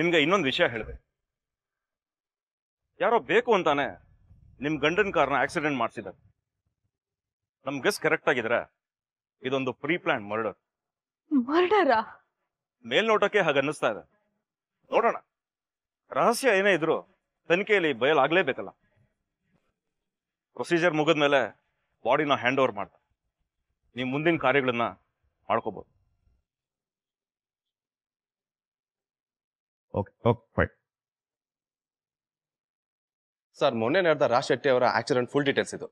ನಿಮ್ಗೆ ಇನ್ನೊಂದು ವಿಷಯ ಹೇಳಿದೆ ಯಾರೋ ಬೇಕು ಅಂತಾನೆ ನಿಮ್ ಗಂಡನ್ ಕಾರ್ನ ಆಕ್ಸಿಡೆಂಟ್ ಮಾಡಿಸಿದ್ದಾರೆ ನಮ್ ಗೆಸ್ ಕರೆಕ್ಟ್ ಆಗಿದ್ರೆ ಇದೊಂದು ಪ್ರೀ ಪ್ಲಾನ್ ಮರ್ಡರ್ ಮರ್ಡರಾ ಮೇಲ್ನೋಟಕ್ಕೆ ಹಾಗೆ ಅನ್ನಿಸ್ತಾ ಇದೆ ನೋಡೋಣ ರಹಸ್ಯ ಏನೇ ಇದ್ರು ತನಿಖೆಯಲ್ಲಿ ಬಯಲಾಗಲೇಬೇಕಲ್ಲ ಪ್ರೊಸೀಜರ್ ಮುಗಿದ ಮೇಲೆ ಬಾಡಿನ ಹ್ಯಾಂಡ್ ಓವರ್ ಮಾಡ್ತಾ ನೀವು ಮುಂದಿನ ಕಾರ್ಯಗಳನ್ನ ಮಾಡ್ಕೋಬಹುದು ಸರ್ ಮೊನ್ನೆ ನಡೆದ ರಾಜ್ ಶೆಟ್ಟಿ ಅವರ ಆಕ್ಸಿಡೆಂಟ್ ಫುಲ್ ಡೀಟೇಲ್ಸ್ ಇದು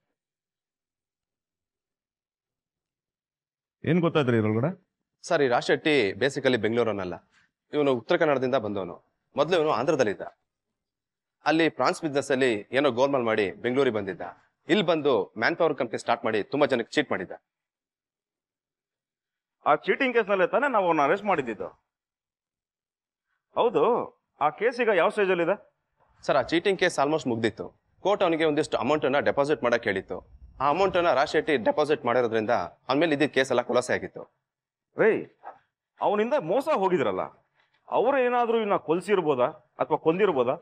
ಏನ್ ಗೊತ್ತಾದ್ರಿ ಇದ್ರೊಳಗಡೆ ಸರ್ ಈ ರಾಜ್ ಶೆಟ್ಟಿ ಬೇಸಿಕಲಿ ಬೆಂಗಳೂರನ್ನಲ್ಲ ಇವನು ಉತ್ತರ ಕನ್ನಡದಿಂದ ಬಂದವನು ಮೊದಲು ಇವನು ಆಂಧ್ರದಲ್ಲಿದ್ದ ಅಲ್ಲಿ ಫ್ರಾನ್ಸ್ ಬಿಸ್ನೆಸ್ ಅಲ್ಲಿ ಏನೋ ಗೋಲ್ಮಾಲ್ ಮಾಡಿ ಬೆಂಗಳೂರಿಗೆ ಬಂದಿದ್ದ ಇಲ್ಲಿ ಬಂದು ಮ್ಯಾನ್ ಪವರ್ ಕಂಪ್ನಿ ಸ್ಟಾರ್ಟ್ ಮಾಡಿ ತುಂಬಾ ಜನಕ್ಕೆ ಚೀಟ್ ಮಾಡಿದ್ದ ಆ ಚೀಟಿಂಗ್ ಕೇಸ್ನಲ್ಲೇ ತಾನೆ ನಾವು ಅವ್ನ ಅರೆಸ್ಟ್ ಮಾಡಿದ್ದಿದ್ದು ಹೌದು ಆ ಕೇಸ್ ಈಗ ಯಾವ ಅಲ್ಲಿ ಇದೆ ಸರ್ ಆ ಚೀಟಿಂಗ್ ಕೇಸ್ ಆಲ್ಮೋಸ್ಟ್ ಮುಗ್ದಿತ್ತು ಕೋರ್ಟ್ ಅವನಿಗೆ ಒಂದಿಷ್ಟು ಅಮೌಂಟ್ ಅನ್ನ ಡೆಪಾಸಿಟ್ ಮಾಡಕ್ ಹೇಳಿತ್ತು ಆ ಅಮೌಂಟ್ ಅನ್ನ ರಾಜ್ ಶೆಟ್ಟಿ ಡೆಪಾಸಿಟ್ ಮಾಡಿರೋದ್ರಿಂದ ಆಮೇಲೆ ಇದ್ದ ಇದ್ದಿದ್ದ ಕೇಸ್ ಎಲ್ಲ ಕುಲಾಸೆ ಆಗಿತ್ತು ರೈ ಅವನಿಂದ ಮೋಸ ಹೋಗಿದ್ರಲ್ಲ ಅವ್ರು ಏನಾದರೂ ಇನ್ನ ಕೊಲ್ಸಿರ್ಬೋದಾ ಅಥವಾ ಕೊಂದಿರ್ಬೋದಾ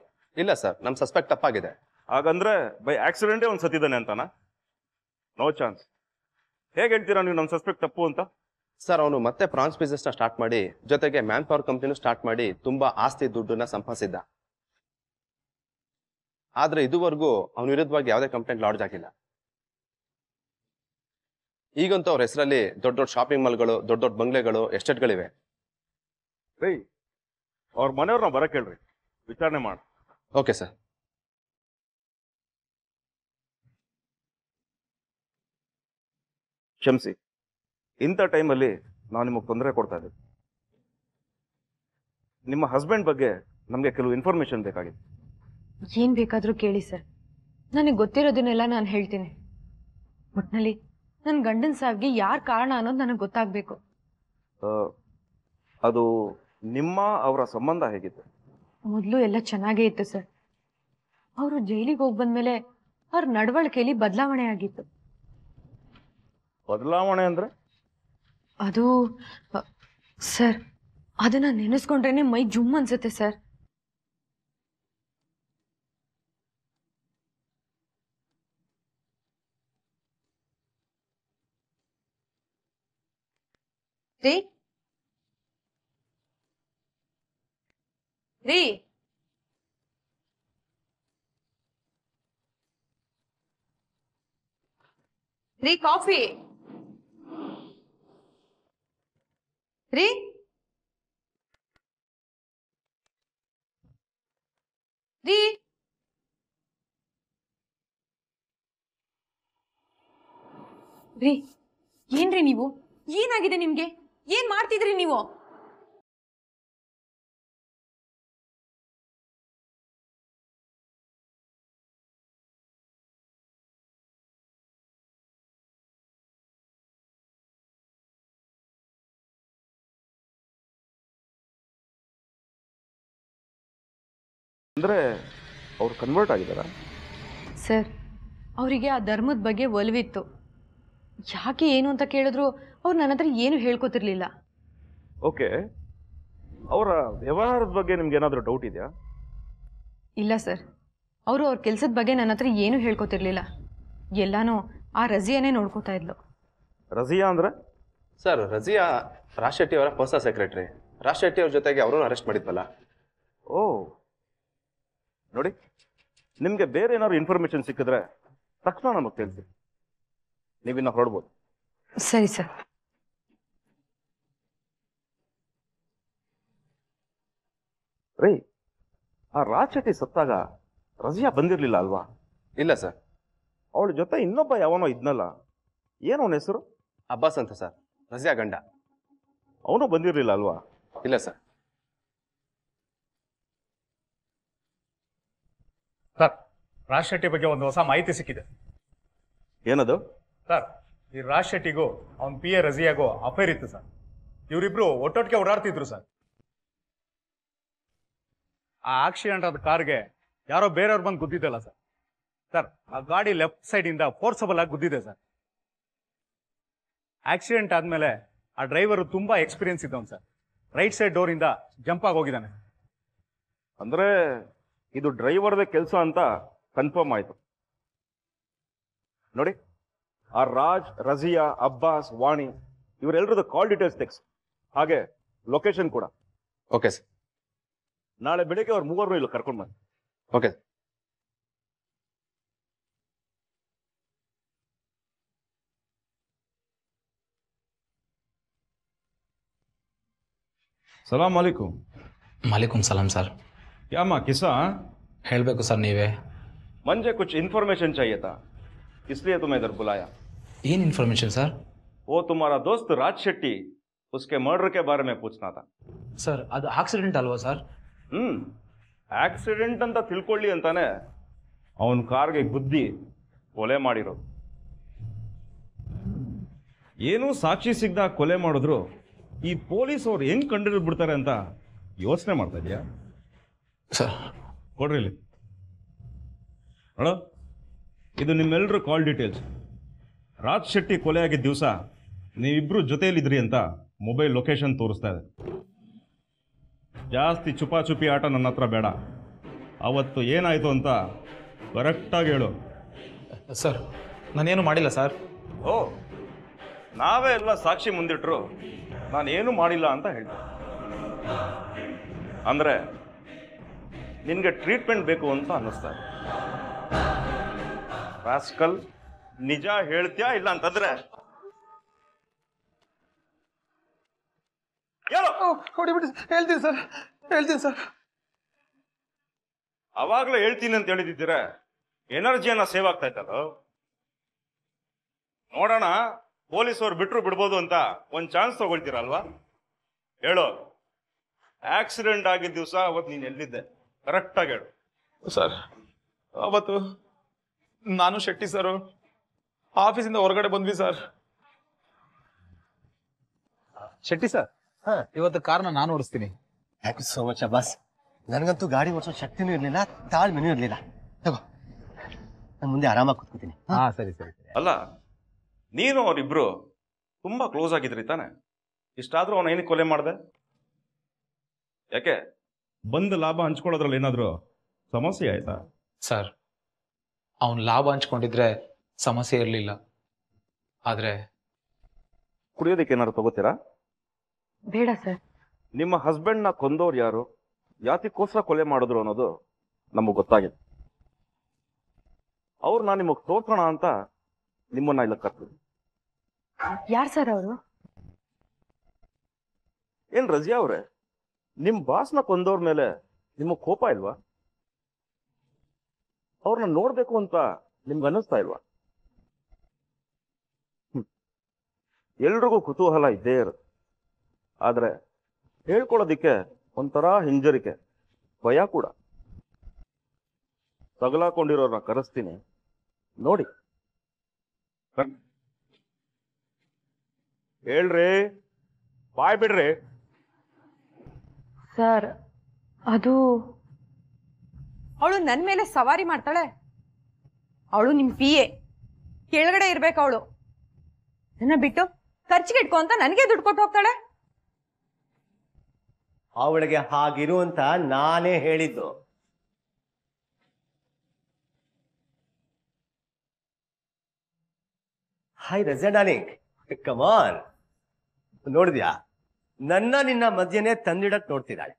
ಇಲ್ಲ ಸರ್ ನಮ್ ಸಸ್ಪೆಕ್ಟ್ ತಪ್ಪಾಗಿದೆ ಹಾಗಂದ್ರೆ ಬೈ ಆಕ್ಸಿಡೆಂಟೇ ಒಂದು ಸತ್ತಿದ್ದಾನೆ ಅಂತಾನ ನೋ ಚಾನ್ಸ್ ಹೇಗೆ ಹೇಳ್ತೀರಾ ನೀವು ನಮ್ಮ ಸಸ್ಪೆಕ್ಟ್ ತಪ್ಪು ಅಂತ ಸರ್ ಅವನು ಮತ್ತೆ ಪ್ರಾನ್ಸ್ ಬಿಸ್ನೆಸ್ನ ಸ್ಟಾರ್ಟ್ ಮಾಡಿ ಜೊತೆಗೆ ಮ್ಯಾನ್ ಪವರ್ ಕಂಪ್ನಿನೂ ಸ್ಟಾರ್ಟ್ ಮಾಡಿ ತುಂಬಾ ಆಸ್ತಿ ದುಡ್ಡನ್ನ ಸಂಪಾದಿಸಿದ್ದ ಆದ್ರೆ ಇದುವರೆಗೂ ಅವನ ವಿರುದ್ಧವಾಗಿ ಯಾವುದೇ ಕಂಪ್ಲೇಂಟ್ ಲಾಡ್ಜ್ ಆಗಿಲ್ಲ ಈಗಂತೂ ಅವ್ರ ಹೆಸರಲ್ಲಿ ದೊಡ್ಡ ದೊಡ್ಡ ಶಾಪಿಂಗ್ ಮಾಲ್ಗಳು ದೊಡ್ಡ ದೊಡ್ಡ ಬಂಗ್ಲೆಗಳು ಎಸ್ಟೇಟ್ಗಳಿವೆ ರೀ ಅವ್ರ ಮನೆಯವ್ರನ್ನ ಬರಕ್ಕೆ ಹೇಳ್ರಿ ವಿಚಾರಣೆ ಮಾಡಿ ಓಕೆ ಸರ್ ಕ್ಷಮಿಸಿ ಇಂಥ ಟೈಮಲ್ಲಿ ನಾವು ನಿಮಗೆ ತೊಂದರೆ ಕೊಡ್ತಾ ಇದ್ದೀವಿ ನಿಮ್ಮ ಹಸ್ಬೆಂಡ್ ಬಗ್ಗೆ ನಮಗೆ ಕೆಲವು ಇನ್ಫಾರ್ಮೇಶನ್ ಬೇಕಾಗಿತ್ತು ಏನ್ ಬೇಕಾದರೂ ಕೇಳಿ ಸರ್ ನನಗೆ ಗೊತ್ತಿರೋದನ್ನೆಲ್ಲ ನಾನು ಹೇಳ್ತೀನಿ ಒಟ್ನಲ್ಲಿ ನನ್ನ ಗಂಡನ ಸಾವಿಗೆ ಯಾರು ಕಾರಣ ಅನ್ನೋದು ನನಗೆ ಗೊತ್ತಾಗಬೇಕು ಅದು ನಿಮ್ಮ ಅವರ ಸಂಬಂಧ ಹೇಗಿತ್ತು ಮೊದಲು ಎಲ್ಲ ಚೆನ್ನಾಗೇ ಇತ್ತು ಸರ್ ಅವರು ಜೈಲಿಗೆ ಹೋಗಿ ಬಂದ್ಮೇಲೆ ಅವ್ರ ನಡವಳಿಕೆಯಲ್ಲಿ ಬದಲಾವಣೆ ಆಗಿತ್ತು ಬದಲಾವಣೆ ಅಂದ್ರೆ ಅದು ಸರ್ ಅದನ್ನ ನೆನೆಸ್ಕೊಂಡ್ರೇನೆ ಮೈ ಜುಮ್ ಅನ್ಸುತ್ತೆ ಸರ್ ರೀ ರೀ ರೀ ಕಾಫಿ ರೀ ರೀ ರೀ ಏನ್ರಿ ನೀವು ಏನಾಗಿದೆ ನಿಮ್ಗೆ ಏನ್ ಮಾಡ್ತಿದ್ರಿ ನೀವು ಅಂದ್ರೆ ಅವ್ರು ಕನ್ವರ್ಟ್ ಆಗಿದಾರ ಸರ್ ಅವರಿಗೆ ಆ ಧರ್ಮದ ಬಗ್ಗೆ ಒಲವಿತ್ತು ಯಾಕೆ ಏನು ಅಂತ ಕೇಳಿದ್ರು ಅವ್ರು ನನ್ನ ಹತ್ರ ಏನು ಹೇಳ್ಕೊತಿರ್ಲಿಲ್ಲ ಓಕೆ ಅವರ ವ್ಯವಹಾರದ ಬಗ್ಗೆ ನಿಮ್ಗೆ ಏನಾದರೂ ಡೌಟ್ ಇದೆಯಾ ಇಲ್ಲ ಸರ್ ಅವರು ಅವ್ರ ಕೆಲಸದ ಬಗ್ಗೆ ನನ್ನ ಹತ್ರ ಏನೂ ಹೇಳ್ಕೊತಿರ್ಲಿಲ್ಲ ಎಲ್ಲಾನು ಆ ರಜಿಯಾನೇ ನೋಡ್ಕೋತಾ ಇದ್ಲು ರಜಿಯಾ ಅಂದ್ರೆ ಸರ್ ರಜಿಯಾ ರಾಜ್ ಶೆಟ್ಟಿ ಅವರ ಹೊಸ ಸೆಕ್ರೆಟರಿ ರಾಜ್ ಶೆಟ್ಟಿ ಅವ್ರ ಜೊತೆಗೆ ಅವರನ್ನು ಅರೆಸ್ಟ್ ಮಾಡಿದ್ವಲ್ಲ ನೋಡಿ ನಿಮ್ಗೆ ಬೇರೆ ಏನಾದ್ರು ಇನ್ಫಾರ್ಮೇಶನ್ ಸಿಕ್ಕಿದ್ರೆ ತಕ್ಷಣ ನಮಗೆ ತಿಳಿಸಿ ನೀವಿನ್ನ ಹೊರಡ್ಬೋದು ಸರಿ ಸರ್ ರೀ ಆ ರಾಜ್ ಸತ್ತಾಗ ರಜಿಯಾ ಬಂದಿರಲಿಲ್ಲ ಅಲ್ವಾ ಇಲ್ಲ ಸರ್ ಅವಳ ಜೊತೆ ಇನ್ನೊಬ್ಬ ಯಾವನೋ ಇದ್ನಲ್ಲ ಏನು ಅವನ ಹೆಸರು ಅಬ್ಬಾಸ್ ಅಂತ ಸರ್ ರಜಿಯಾ ಗಂಡ ಅವನು ಬಂದಿರಲಿಲ್ಲ ಅಲ್ವಾ ಇಲ್ಲ ಸರ್ ಸರ್ ರಾಜ್ ಬಗ್ಗೆ ಒಂದು ಹೊಸ ಮಾಹಿತಿ ಸಿಕ್ಕಿದೆ ಏನದು ಸರ್ ಈ ರಾಜ್ ಶೆಟ್ಟಿಗೂ ಅವ್ನ ಪಿ ಎ ರಜಿಯಾಗೋ ಅಫೇರ್ ಇತ್ತು ಸರ್ ಇವರಿಬ್ರು ಒಟ್ಟೊಟ್ಟಿಗೆ ಓಡಾಡ್ತಿದ್ರು ಸರ್ ಆ ಆಕ್ಸಿಡೆಂಟ್ ಆದ ಕಾರ್ಗೆ ಯಾರೋ ಬೇರೆಯವ್ರು ಬಂದು ಗುದ್ದಿದ್ದಲ್ಲ ಸರ್ ಸರ್ ಆ ಗಾಡಿ ಲೆಫ್ಟ್ ಸೈಡ್ ಇಂದ ಫೋರ್ಸಬಲ್ ಆಗಿ ಗುದ್ದಿದೆ ಸರ್ ಆಕ್ಸಿಡೆಂಟ್ ಆದ್ಮೇಲೆ ಆ ಡ್ರೈವರು ತುಂಬಾ ಎಕ್ಸ್ಪೀರಿಯನ್ಸ್ ಇದ್ದವನು ಸರ್ ರೈಟ್ ಸೈಡ್ ಡೋರ್ ಇಂದ ಜಂಪ್ ಆಗಿ ಹೋಗಿದ್ದಾನೆ ಅಂದ್ರೆ ಇದು ಡ್ರೈವರ್ದ ಕೆಲಸ ಅಂತ ಕನ್ಫರ್ಮ್ ಆಯಿತು ನೋಡಿ ಆ ರಾಜ್ ರಜಿಯಾ ಅಬ್ಬಾಸ್ ವಾಣಿ ಇವರೆಲ್ಲರದ್ದು ಕಾಲ್ ಡೀಟೇಲ್ಸ್ ತೆಗ್ಸ್ ಹಾಗೆ ಲೊಕೇಶನ್ ಕೂಡ ಓಕೆ ಸರ್ ನಾಳೆ ಬೆಳಿಗ್ಗೆ ಅವ್ರ ಮೂವರು ಇಲ್ಲ ಕರ್ಕೊಂಡು ಬನ್ನಿ ಓಕೆ ಸಲಾಮ್ ಅಲೈಕುಮ್ ಮಾಲಿಕುಂ ಸಲಾಂ ಸರ್ ಯಾಮ ಕಿಸಾ ಹೇಳಬೇಕು ಸರ್ ನೀವೇ ಮಂಜೆ ಕುಚ್ ಇನ್ಫಾರ್ಮೇಶನ್ ಚಾಯಿತಾ था इसलिए ಇದರ್ ಬುಲಾಯ ಏನ್ ಏನು ಇನ್ಫಾರ್ಮೇಶನ್ ಸರ್ ಓ ತುಮಾರ ದೋಸ್ತ್ ರಾಜ್ ಶೆಟ್ಟಿ ಉಸ್ಕೆ ಮರ್ಡರ್ ಕೆ ಬಾರೆ ಮೇ ಸರ್ ಅದು ಆಕ್ಸಿಡೆಂಟ್ ಅಲ್ವಾ ಸರ್ ಹ್ಮ್ ಆಕ್ಸಿಡೆಂಟ್ ಅಂತ ತಿಳ್ಕೊಳ್ಳಿ ಅಂತಾನೆ ಅವನ ಕಾರ್ಗೆ ಗುದ್ದಿ ಕೊಲೆ ಮಾಡಿರೋದು ಏನೂ ಸಾಕ್ಷಿ ಸಿಗ್ದ ಕೊಲೆ ಮಾಡಿದ್ರು ಈ ಪೊಲೀಸ್ ಅವ್ರು ಹೆಂಗ್ ಕಂಡು ಬಿಡ್ತಾರೆ ಅಂತ ಯೋಚನೆ ಮಾಡ್ತಾ ಇದೆಯಾ ಸರ್ ಕೊಡ್ರಿ ಇಲ್ಲಿ ಇದು ನಿಮ್ಮೆಲ್ಲರೂ ಕಾಲ್ ಡೀಟೇಲ್ಸ್ ರಾಜ್ ಶೆಟ್ಟಿ ಕೊಲೆ ಆಗಿದ್ದ ದಿವಸ ನೀವಿಬ್ಬರು ಜೊತೆಯಲ್ಲಿದ್ರಿ ಅಂತ ಮೊಬೈಲ್ ಲೊಕೇಶನ್ ತೋರಿಸ್ತಾ ಇದೆ ಜಾಸ್ತಿ ಚುಪಾಚುಪಿ ಆಟ ನನ್ನ ಹತ್ರ ಬೇಡ ಅವತ್ತು ಏನಾಯಿತು ಅಂತ ಕರೆಕ್ಟಾಗಿ ಹೇಳು ಸರ್ ನಾನೇನು ಮಾಡಿಲ್ಲ ಸರ್ ಓ ನಾವೇ ಎಲ್ಲ ಸಾಕ್ಷಿ ಮುಂದಿಟ್ರು ನಾನೇನು ಮಾಡಿಲ್ಲ ಅಂತ ಹೇಳ್ತೀನಿ ಅಂದರೆ ನಿನಗೆ ಟ್ರೀಟ್ಮೆಂಟ್ ಬೇಕು ಅಂತ ಇದೆ ರಾಸ್ಕಲ್ ನಿಜ ಹೇಳ್ತೀಯಾ ಇಲ್ಲ ಅಂತಂದ್ರೆ ಹೇಳ್ತೀನಿ ಸರ್ ಹೇಳ್ತೀನಿ ಸರ್ ಅವಾಗಲೇ ಹೇಳ್ತೀನಿ ಅಂತ ಹೇಳಿದಿದ್ದೀರ ಎನರ್ಜಿಯನ್ನ ಸೇವ್ ಆಗ್ತಾ ಇತ್ತಲ್ಲ ನೋಡೋಣ ಅವ್ರು ಬಿಟ್ಟರು ಬಿಡ್ಬೋದು ಅಂತ ಒಂದು ಚಾನ್ಸ್ ತಗೊಳ್ತೀರಲ್ವಾ ಹೇಳೋ ಆಕ್ಸಿಡೆಂಟ್ ಆಗಿದ್ದ ದಿವಸ ಅವತ್ತು ನೀನು ಎಲ್ಲಿದ್ದೆ ಕರೆಕ್ಟಾಗಿ ಹೇಳು ಸರ್ ಅವತ್ತು ನಾನು ಶೆಟ್ಟಿ ಸರ್ ಆಫೀಸಿಂದ ಹೊರಗಡೆ ಬಂದ್ವಿ ಸರ್ ಶೆಟ್ಟಿ ಸರ್ ಇವತ್ತು ಕಾರ್ನ ನಾನು ಓಡಿಸ್ತೀನಿ thank you so much Abbas ನನಗಂತೂ ಗಾಡಿ ಓಡಿಸೋ ಶಕ್ತಿನೂ ಇರಲಿಲ್ಲ ತಾಳ್ಮೆನೂ ಇರಲಿಲ್ಲ ತಗೋ ನಾನು ಮುಂದೆ ಆರಾಮಾಗಿ ಕೂತ್ಕೋತೀನಿ ಹಾ ಸರಿ ಸರಿ ಅಲ್ಲ ನೀನು ಅವರಿಬ್ರು ತುಂಬಾ ಕ್ಲೋಸ್ ಆಗಿದ್ರಿ ತಾನೆ ಇಷ್ಟಾದ್ರೂ ಅವನ ಏನಕ್ಕೆ ಕೊಲೆ ಮಾಡಿದೆ ಯಾಕೆ ಬಂದ ಲಾಭ ಹಂಚ್ಕೊಳ್ಳೋದ್ರಲ್ಲಿ ಏನಾದ್ರು ಸಮಸ್ಯೆ ಆಯ್ತಾ ಸರ್ ಅವನ್ ಲಾಭ ಹಂಚ್ಕೊಂಡಿದ್ರೆ ಸಮಸ್ಯೆ ಇರಲಿಲ್ಲ ಆದ್ರೆ ಕುಡಿಯೋದಕ್ಕೆ ಏನಾದ್ರು ತಗೋತೀರಾ ಬೇಡ ಸರ್ ನಿಮ್ಮ ಹಸ್ಬೆಂಡ್ನ ಕೊಂದವ್ರು ಯಾರು ಯಾತಿಗೋಸ್ಕರ ಕೊಲೆ ಮಾಡಿದ್ರು ಅನ್ನೋದು ನಮಗೆ ಗೊತ್ತಾಗಿದೆ ಅವ್ರು ನಾನು ನಿಮಗೆ ತೋರ್ಸೋಣ ಅಂತ ನಿಮ್ಮನ್ನ ಇಲ್ಲ ಕರ್ತೀವಿ ಯಾರ್ ಸರ್ ಅವರು ಏನ್ ರಜಿಯಾ ಅವ್ರೆ ನಿಮ್ಮ ಬಾಸ್ನ ಕೊಂದವ್ರ ಮೇಲೆ ನಿಮಗೆ ಕೋಪ ಇಲ್ವಾ ಅವ್ರನ್ನ ನೋಡ್ಬೇಕು ಅಂತ ನಿಮ್ಗೆ ಅನ್ನಿಸ್ತಾ ಇಲ್ವಾ ಎಲ್ರಿಗೂ ಕುತೂಹಲ ಇದ್ದೇ ಇರೋ ಆದರೆ ಹೇಳ್ಕೊಳೋದಿಕ್ಕೆ ಒಂಥರ ಹಿಂಜರಿಕೆ ಭಯ ಕೂಡ ತಗಲಾಕೊಂಡಿರೋರ್ನ ಕರೆಸ್ತೀನಿ ನೋಡಿ ಹೇಳ್ರಿ ಬಾಯ್ ಬಿಡ್ರಿ ಸರ್ ಅದು ಅವಳು ನನ್ನ ಮೇಲೆ ಸವಾರಿ ಮಾಡ್ತಾಳೆ ಅವಳು ನಿಮ್ಮ ಪಿ ಎ ಕೆಳಗಡೆ ಇರ್ಬೇಕು ಅವಳು ನನ್ನ ಬಿಟ್ಟು ಖರ್ಚಿಗೆ ಇಟ್ಕೊ ಅಂತ ನನಗೆ ದುಡ್ಡು ಕೊಟ್ಟು ಹೋಗ್ತಾಳೆ ಅವಳಿಗೆ ಹಾಗಿರು ಅಂತ ನಾನೇ ಹೇಳಿದ್ದು ಹಾಯ್ ರಜೆ ಡಾನಿಕ್ ಕಮಾನ್ ನೋಡಿದ್ಯಾ ನನ್ನ ನಿನ್ನ ಮಧ್ಯನೇ ತಂದಿಡಕ್ ನೋಡ್ತಿದ್ದಾಳೆ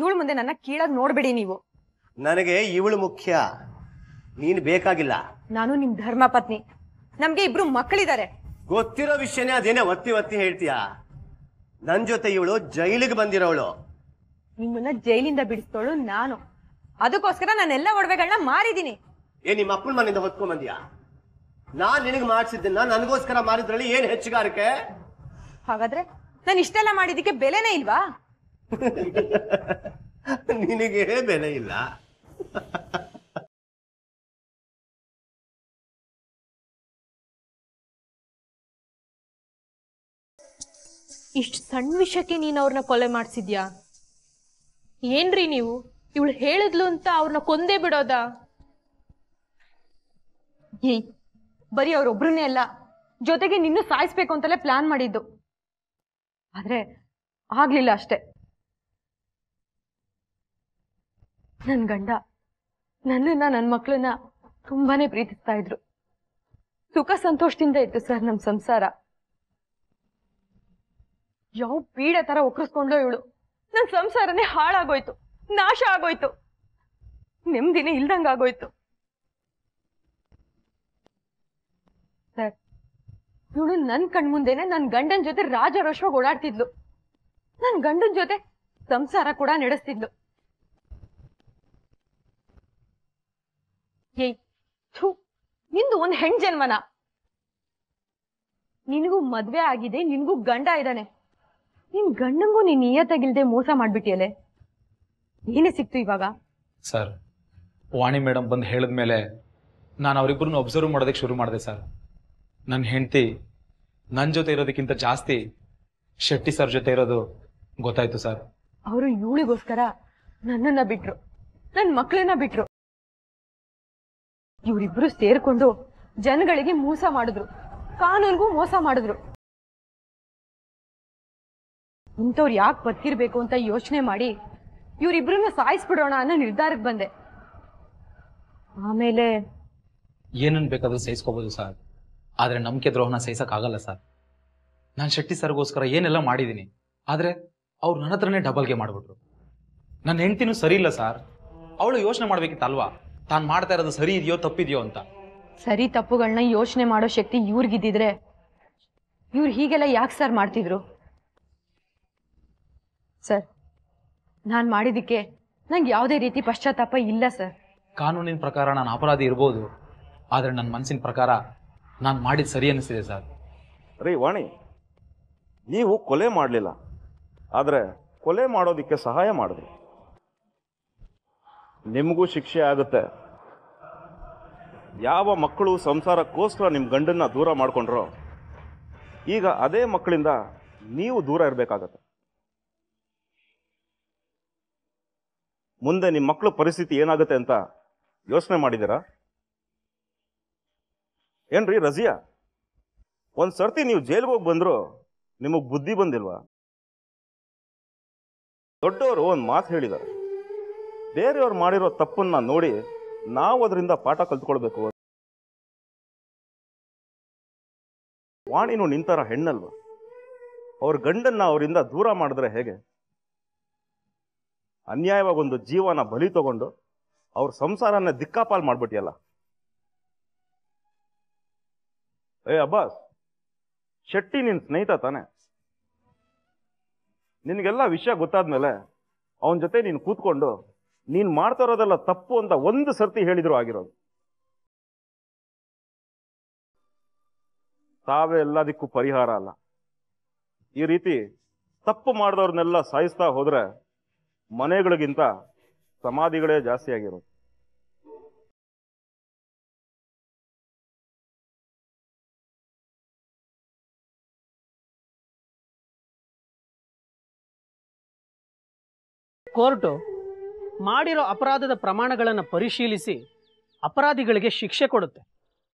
ಇವಳು ಮುಂದೆ ನನ್ನ ಕೀಳಾಗ್ ನೋಡ್ಬೇಡಿ ನೀವು ನನಗೆ ಇವಳು ಮುಖ್ಯ ನೀನ್ ಬೇಕಾಗಿಲ್ಲ ನಾನು ನಿಮ್ ಧರ್ಮ ಪತ್ನಿ ನಮ್ಗೆ ಇಬ್ರು ಮಕ್ಕಳಿದ್ದಾರೆ ಗೊತ್ತಿರೋ ವಿಷಯನೇ ಅದೇನೇ ಒತ್ತಿ ಒತ್ತಿ ಹೇಳ್ತೀಯಾ ನನ್ ಜೊತೆ ಇವಳು ಜೈಲಿಗೆ ಬಂದಿರೋಳು ನಿಮ್ಮನ್ನ ಜೈಲಿಂದ ಬಿಡಿಸ್ತೋಳು ನಾನು ಅದಕ್ಕೋಸ್ಕರ ನಾನೆಲ್ಲ ಒಡವೆಗಳನ್ನ ಮಾರಿದ್ದೀನಿ ಏ ನಿಮ್ಮ ಅಪ್ಪನ ಮನೆಯಿಂದ ಹೊತ್ಕೊಂಡ್ ಬಂದಿಯಾ ನಾನ್ ನಿನಗೆ ಮಾಡಿಸಿದ್ದನ್ನ ನನಗೋಸ್ಕರ ಮಾಡಿದ್ರಲ್ಲಿ ಏನ್ ಹೆಚ್ಚುಗಾರಿಕೆ ಹಾಗಾದ್ರೆ ನಾನು ಇಷ್ಟೆಲ್ಲ ಮಾಡಿದಕ್ಕೆ ಬೆಲೆನೇ ಇಲ್ವಾ ನಿನಗೆ ಬೆಲೆ ಇಲ್ಲ ಇಷ್ಟು ಸಣ್ಣ ವಿಷಯಕ್ಕೆ ನೀನು ಅವ್ರನ್ನ ಕೊಲೆ ಮಾಡಿಸಿದ್ಯಾ ಏನ್ರಿ ನೀವು ಇವಳು ಹೇಳಿದ್ಲು ಅಂತ ಅವ್ರನ್ನ ಕೊಂದೇ ಬಿಡೋದಾ ಬರೀ ಅವ್ರೊಬ್ರನ್ನೇ ಅಲ್ಲ ಜೊತೆಗೆ ನಿನ್ನ ಸಾಯಿಸ್ಬೇಕು ಅಂತಲೇ ಪ್ಲಾನ್ ಮಾಡಿದ್ದು ಆದ್ರೆ ಆಗ್ಲಿಲ್ಲ ಅಷ್ಟೆ ನನ್ ಗಂಡ ನನ್ನನ್ನ ನನ್ನ ಮಕ್ಕಳನ್ನ ತುಂಬಾನೇ ಪ್ರೀತಿಸ್ತಾ ಇದ್ರು ಸುಖ ಸಂತೋಷದಿಂದ ಇತ್ತು ಸರ್ ನಮ್ ಸಂಸಾರ ಯಾವ ಪೀಡೆ ತರ ಒಕ್ಕ್ರಿಸ್ಕೊಂಡೋ ಇವಳು ನನ್ ಸಂಸಾರನೇ ಹಾಳಾಗೋಯ್ತು ನಾಶ ಆಗೋಯ್ತು ನೆಮ್ಮದಿನೇ ಇಲ್ದಂಗಾಗೋಯ್ತು ಇವಳು ನನ್ ಮುಂದೆನೆ ನನ್ ಗಂಡನ್ ಜೊತೆ ರಾಜ ರೋಷವಾಗಿ ಓಡಾಡ್ತಿದ್ಲು ನನ್ ಗಂಡನ್ ಜೊತೆ ಸಂಸಾರ ಕೂಡ ನಡೆಸ್ತಿದ್ಲು ಏಯ್ ಥೂ ನಿಂದು ಒಂದ್ ಹೆಣ್ ಜನ್ಮನ ನಿನಗೂ ಮದ್ವೆ ಆಗಿದೆ ನಿನಗೂ ಗಂಡ ಇದ್ದಾನೆ ನಿನ್ ಗಂಡಂಗೂ ನೀನ್ ನಿಯತ್ತಾಗಿಲ್ದೆ ಮೋಸ ಮಾಡ್ಬಿಟ್ಟಿಯಲ್ಲೇ ಏನೇ ಸಿಕ್ತು ಇವಾಗ ಸರ್ ವಾಣಿ ಮೇಡಮ್ ಬಂದು ಹೇಳಿದ್ಮೇಲೆ ನಾನು ಅವರಿಬ್ಬರನ್ನು ಅಬ್ಸರ್ವ್ ಮಾಡೋದಕ್ಕೆ ಶುರು ಮಾಡಿದೆ ಸರ್ ನನ್ನ ಹೆಂಡತಿ ನನ್ನ ಜೊತೆ ಇರೋದಕ್ಕಿಂತ ಜಾಸ್ತಿ ಶೆಟ್ಟಿ ಸರ್ ಜೊತೆ ಇರೋದು ಗೊತ್ತಾಯ್ತು ಸರ್ ಅವರು ಇವಳಿಗೋಸ್ಕರ ನನ್ನನ್ನ ಬಿಟ್ರು ನನ್ನ ಮಕ್ಕಳನ್ನ ಬಿಟ್ರು ಇವರಿಬ್ರು ಸೇರ್ಕೊಂಡು ಜನಗಳಿಗೆ ಮೋಸ ಮಾಡಿದ್ರು ಕಾನೂನ್ಗೂ ಮೋಸ ಮಾಡಿದ್ರು ಇಂಥವ್ರು ಯಾಕೆ ಬದುಕಿರ್ಬೇಕು ಅಂತ ಯೋಚನೆ ಮಾಡಿ ಇವರಿಬ್ರನ್ನ ಸಾಯಿಸ್ಬಿಡೋಣ ಅನ್ನೋ ನಿರ್ಧಾರಕ್ಕೆ ಬಂದೆ ಆಮೇಲೆ ಏನನ್ ಬೇಕಾದ್ರೂ ಸಹಿಸ್ಕೋಬಹುದು ಸರ್ ಆದರೆ ನಂಬಿಕೆ ದ್ರೋಹನ ಸಹಿಸೋಕ್ಕಾಗಲ್ಲ ಸರ್ ನಾನು ಶೆಟ್ಟಿ ಸರ್ಗೋಸ್ಕರ ಏನೆಲ್ಲ ಮಾಡಿದ್ದೀನಿ ಆದರೆ ಅವ್ರು ನನ್ನ ಹತ್ರನೇ ಡಬಲ್ಗೆ ಮಾಡಿಬಿಟ್ರು ನನ್ನ ಹೆಂಡ್ತಿನೂ ಸರಿ ಇಲ್ಲ ಸರ್ ಅವಳು ಯೋಚನೆ ಮಾಡ್ಬೇಕಿತ್ತಲ್ವಾ ತಾನು ಮಾಡ್ತಾ ಇರೋದು ಸರಿ ಇದೆಯೋ ತಪ್ಪಿದೆಯೋ ಅಂತ ಸರಿ ತಪ್ಪುಗಳನ್ನ ಯೋಚನೆ ಮಾಡೋ ಶಕ್ತಿ ಇವ್ರಿಗಿದ್ರೆ ಇವ್ರು ಹೀಗೆಲ್ಲ ಯಾಕೆ ಸರ್ ಮಾಡ್ತಿದ್ರು ಸರ್ ನಾನು ಮಾಡಿದ್ದಕ್ಕೆ ನಂಗೆ ಯಾವುದೇ ರೀತಿ ಪಶ್ಚಾತ್ತಾಪ ಇಲ್ಲ ಸರ್ ಕಾನೂನಿನ ಪ್ರಕಾರ ನಾನು ಅಪರಾಧಿ ಇರ್ಬೋದು ಆದರೆ ನನ್ನ ಮನಸ್ಸಿನ ಪ್ರಕಾರ ನಾನು ಮಾಡಿದ ಸರಿ ಅನಿಸಿದೆ ಸರ್ ರೀ ವಾಣಿ ನೀವು ಕೊಲೆ ಮಾಡಲಿಲ್ಲ ಆದರೆ ಕೊಲೆ ಮಾಡೋದಕ್ಕೆ ಸಹಾಯ ಮಾಡಿದ್ರಿ ನಿಮಗೂ ಶಿಕ್ಷೆ ಆಗುತ್ತೆ ಯಾವ ಮಕ್ಕಳು ಸಂಸಾರಕ್ಕೋಸ್ಕರ ನಿಮ್ಮ ಗಂಡನ್ನ ದೂರ ಮಾಡಿಕೊಂಡ್ರೋ ಈಗ ಅದೇ ಮಕ್ಕಳಿಂದ ನೀವು ದೂರ ಇರಬೇಕಾಗತ್ತೆ ಮುಂದೆ ನಿಮ್ಮ ಮಕ್ಕಳ ಪರಿಸ್ಥಿತಿ ಏನಾಗುತ್ತೆ ಅಂತ ಯೋಚನೆ ಮಾಡಿದ್ದೀರಾ ಏನ್ರಿ ರಜಿಯಾ ಒಂದು ಸರ್ತಿ ನೀವು ಜೈಲ್ಗೆ ಹೋಗಿ ಬಂದರು ನಿಮಗೆ ಬುದ್ಧಿ ಬಂದಿಲ್ವಾ ದೊಡ್ಡವರು ಒಂದು ಮಾತು ಹೇಳಿದ್ದಾರೆ ಬೇರೆಯವ್ರು ಮಾಡಿರೋ ತಪ್ಪನ್ನ ನೋಡಿ ನಾವು ಅದರಿಂದ ಪಾಠ ಕಲ್ತ್ಕೊಳ್ಬೇಕು ವಾಣಿನೂ ನಿಂತಾರ ಹೆಣ್ಣಲ್ವ ಅವ್ರ ಗಂಡನ್ನ ಅವರಿಂದ ದೂರ ಮಾಡಿದ್ರೆ ಹೇಗೆ ಅನ್ಯಾಯವಾಗಿ ಒಂದು ಜೀವನ ಬಲಿ ತಗೊಂಡು ಅವ್ರ ಸಂಸಾರನ ದಿಕ್ಕಾಪಾಲ್ ಮಾಡ್ಬಿಟ್ಟಿಯಲ್ಲ ಏ ಅಬ್ಬಾಸ್ ಶೆಟ್ಟಿ ನಿನ್ ಸ್ನೇಹಿತ ತಾನೆ ನಿನಗೆಲ್ಲ ವಿಷಯ ಗೊತ್ತಾದ್ಮೇಲೆ ಅವನ ಜೊತೆ ನೀನು ಕೂತ್ಕೊಂಡು ನೀನು ಮಾಡ್ತಾ ಇರೋದೆಲ್ಲ ತಪ್ಪು ಅಂತ ಒಂದು ಸರ್ತಿ ಹೇಳಿದ್ರು ಆಗಿರೋದು ತಾವೇ ಎಲ್ಲದಕ್ಕೂ ಪರಿಹಾರ ಅಲ್ಲ ಈ ರೀತಿ ತಪ್ಪು ಮಾಡಿದವ್ರನ್ನೆಲ್ಲ ಸಾಯಿಸ್ತಾ ಹೋದ್ರೆ ಮನೆಗಳಿಗಿಂತ ಸಮಾಧಿಗಳೇ ಜಾಸ್ತಿ ಆಗಿರೋದು ಕೋರ್ಟು ಮಾಡಿರೋ ಅಪರಾಧದ ಪ್ರಮಾಣಗಳನ್ನು ಪರಿಶೀಲಿಸಿ ಅಪರಾಧಿಗಳಿಗೆ ಶಿಕ್ಷೆ ಕೊಡುತ್ತೆ